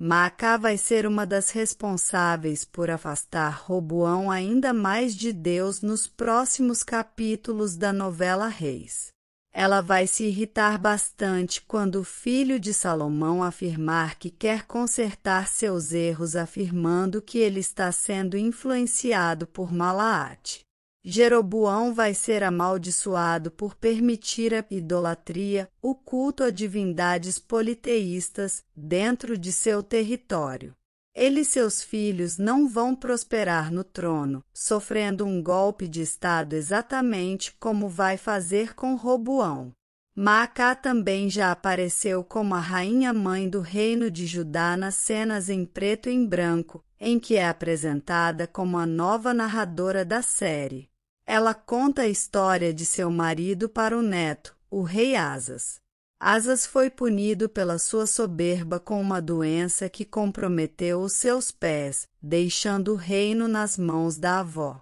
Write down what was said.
Maca vai ser uma das responsáveis por afastar Roboão ainda mais de Deus nos próximos capítulos da novela Reis. Ela vai se irritar bastante quando o filho de Salomão afirmar que quer consertar seus erros afirmando que ele está sendo influenciado por Malaate. Jeroboão vai ser amaldiçoado por permitir a idolatria, o culto a divindades politeístas, dentro de seu território. Ele e seus filhos não vão prosperar no trono, sofrendo um golpe de Estado exatamente como vai fazer com Roboão. Maacá também já apareceu como a rainha-mãe do reino de Judá nas cenas em preto e em branco, em que é apresentada como a nova narradora da série. Ela conta a história de seu marido para o neto, o rei Asas. Asas foi punido pela sua soberba com uma doença que comprometeu os seus pés, deixando o reino nas mãos da avó.